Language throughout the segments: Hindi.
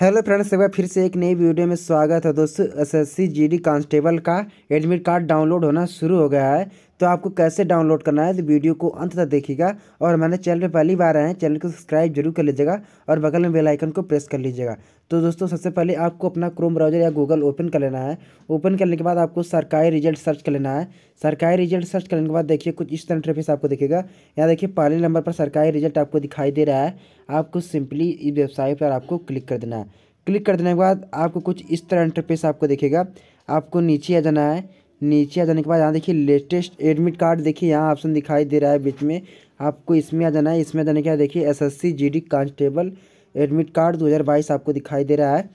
हेलो फ्रेंड्स एक बार फिर से एक नई वीडियो में स्वागत है दोस्तों एसएससी जीडी कांस्टेबल का एडमिट कार्ड डाउनलोड होना शुरू हो गया है तो आपको कैसे डाउनलोड करना है तो वीडियो को अंत तक देखिएगा और मैंने चैनल पे पहली बार आए हैं चैनल को सब्सक्राइब जरूर कर लीजिएगा और बगल में बेल आइकन को प्रेस कर लीजिएगा तो दोस्तों सबसे पहले आपको अपना क्रोम ब्राउजर या गूगल ओपन कर लेना है ओपन करने के बाद आपको सरकारी रिजल्ट सर्च कर लेना है सरकारी रिजल्ट सर्च करने के बाद देखिए कुछ इस तरह इंटरफेस आपको दिखेगा यहाँ देखिए पहले नंबर पर सरकारी रिजल्ट आपको दिखाई दे रहा है आपको सिंपली इस वेबसाइट पर आपको क्लिक कर देना है क्लिक कर देने के बाद आपको कुछ इस तरह इंटरफेस आपको दिखेगा आपको नीचे आ जाना है नीचे आ जाने के बाद यहाँ देखिए लेटेस्ट एडमिट कार्ड देखिए यहाँ ऑप्शन दिखाई दे रहा है बीच में आपको इसमें आ जाना है इसमें आ जाने के बाद देखिए SSC GD constable admit card 2022 आपको दिखाई दे रहा है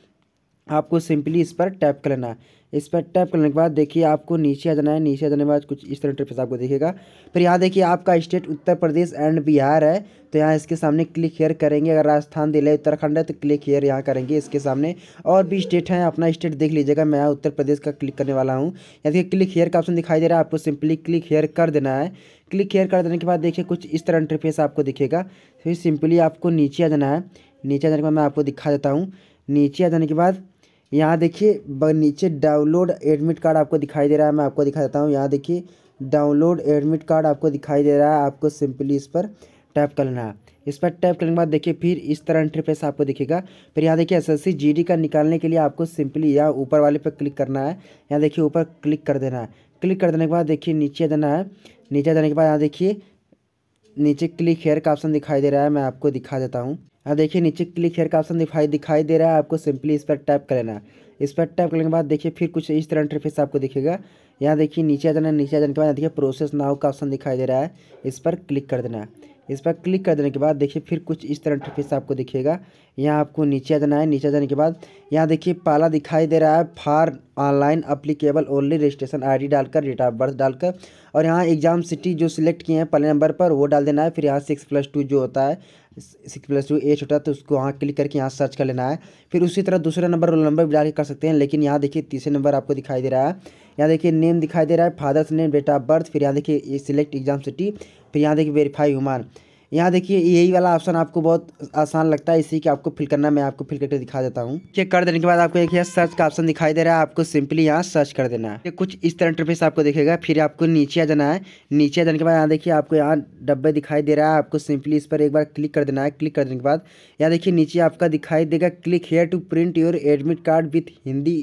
आपको सिंपली इस पर टैप करना है इस पर टैप करने के बाद देखिए आपको नीचे आ जाना है नीचे आ जाने के बाद कुछ इस तरह इंटरफेस आपको दिखेगा फिर यहाँ देखिए आपका स्टेट उत्तर प्रदेश एंड बिहार है तो यहाँ इसके सामने क्लिक हेयर करेंगे अगर राजस्थान दिल्ली उत्तराखंड है तो क्लिक हेयर यहाँ करेंगे इसके सामने और भी स्टेट हैं अपना स्टेट देख लीजिएगा मैं उत्तर प्रदेश का क्लिक करने वाला हूँ यहाँ देखिए क्लिक हेयर का ऑप्शन दिखाई दे रहा है आपको सिंपली क्लिक हेयर कर देना है क्लिक हेयर कर देने के बाद देखिए कुछ इस तरह इंटरफेस आपको दिखेगा फिर सिंपली आपको नीचे आ जाना है नीचे आ जाने के बाद मैं आपको दिखा देता हूँ नीचे आ जाने के बाद यहाँ देखिए नीचे डाउनलोड एडमिट कार्ड आपको दिखाई दे रहा है मैं आपको दिखा देता हूँ यहाँ देखिए डाउनलोड एडमिट कार्ड आपको दिखाई दे रहा है आपको सिंपली इस पर टैप करना है इस पर टैप करने के बाद देखिए फिर इस तरह इंटरफेस आपको दिखेगा फिर यहाँ देखिए एसएससी जीडी का निकालने के लिए आपको सिंपली यहाँ ऊपर वाले पर क्लिक करना है यहाँ देखिए ऊपर क्लिक कर देना है क्लिक कर देने के बाद देखिए नीचे देना है नीचे जाने के बाद यहाँ देखिए नीचे क्लिक हेयर का ऑप्शन दिखाई दे रहा है मैं आपको दिखा देता हूँ हाँ देखिए नीचे क्लिक हेयर का ऑप्शन दिखाई दिखाई दे रहा है आपको सिंपली इस पर टैप कर लेना इस पर टैप करने के बाद देखिए फिर कुछ इस तरह इंटरफेस आपको दिखेगा यहाँ देखिए नीचे आ जाना नीचे आ जाने के बाद देखिए प्रोसेस नाव का ऑप्शन दिखाई दे रहा है इस पर क्लिक कर देना इस पर क्लिक कर देने के बाद देखिए फिर कुछ इस तरह इंटरफेस आपको दिखेगा यहाँ आपको नीचे आ जाना है नीचे आ जाने के बाद यहाँ देखिए पाला दिखाई दे रहा है for online applicable only registration ID डालकर डेट ऑफ बर्थ डालकर और यहाँ एग्जाम सिटी जो सिलेक्ट किए हैं पहले नंबर पर वो डाल देना है फिर यहाँ सिक्स प्लस टू जो होता है सिक्स प्लस टू एज होता है तो उसको वहाँ क्लिक करके यहाँ सर्च कर लेना है फिर उसी तरह दूसरा नंबर रोल नंबर भी डाल कर सकते हैं लेकिन यहाँ देखिए तीसरे नंबर आपको दिखाई दे रहा है यहाँ देखिए नेम दिखाई दे रहा है father's name date of birth फिर यहाँ देखिए सिलेक्ट एग्जाम सिटी फिर यहाँ देखिए वेरीफाई ह्यूमान यहाँ देखिए यही वाला ऑप्शन आपको बहुत आसान लगता है इसी के आपको फिल करना मैं आपको फिल करके दिखा देता हूँ चेक कर देने के बाद आपको देखिए सर्च का ऑप्शन दिखाई दे रहा है आपको सिंपली यहाँ सर्च कर देना है कुछ इस तरह इंटरफेस आपको दिखेगा फिर आपको नीचे आ जाना है नीचे आ जाने के बाद यहाँ देखिए आपको यहाँ डब्बे दिखाई दे रहा है आपको सिंपली इस पर एक बार क्लिक कर देना है क्लिक कर देने के बाद यहाँ देखिए नीचे आपका दिखाई देगा click here to print your admit card with Hindi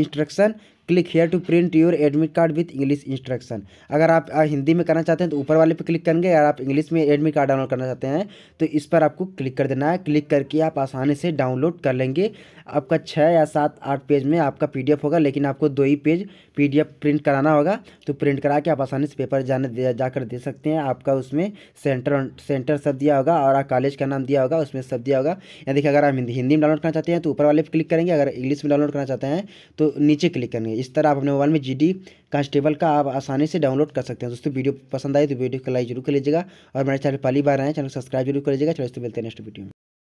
instruction click here to print your admit card with English instruction अगर आप हिंदी में करना चाहते हैं तो ऊपर वाले पे क्लिक करेंगे अगर आप इंग्लिश में एडमिट कार्ड डाउनलोड करना चाहते हैं तो इस पर आपको क्लिक कर देना है क्लिक करके आप आसानी से डाउनलोड कर लेंगे आपका छः या सात आठ पेज में आपका पी होगा लेकिन आपको दो ही पेज पी प्रिंट कराना होगा तो प्रिंट करा के आप आसानी से पेपर जाने जाकर दे सकते हैं आपका उसमें सेंटर सेंटर सब दिया होगा और कॉलेज का नाम दिया होगा उसमें सब दिया होगा या देखिए अगर आप हिंदी में डाउनलोड करना चाहते हैं तो ऊपर वाले पर क्लिक करेंगे अगर इंग्लिश में डाउनलोड करना चाहते हैं तो नीचे क्लिक करेंगे हैं इस तरह आप अपने मोबाइल में जी डी कांस्टेबल का आप आसानी से डाउनलोड कर सकते हैं दोस्तों वीडियो पसंद आए तो वीडियो को लाइक जरूर कर लीजिएगा और मेरे चैनल पहली बार आए चैनल सब्सक्राइब जरूर कर लीजिएगा चलो दोस्तों मिलते हैं नेक्स्ट वीडियो में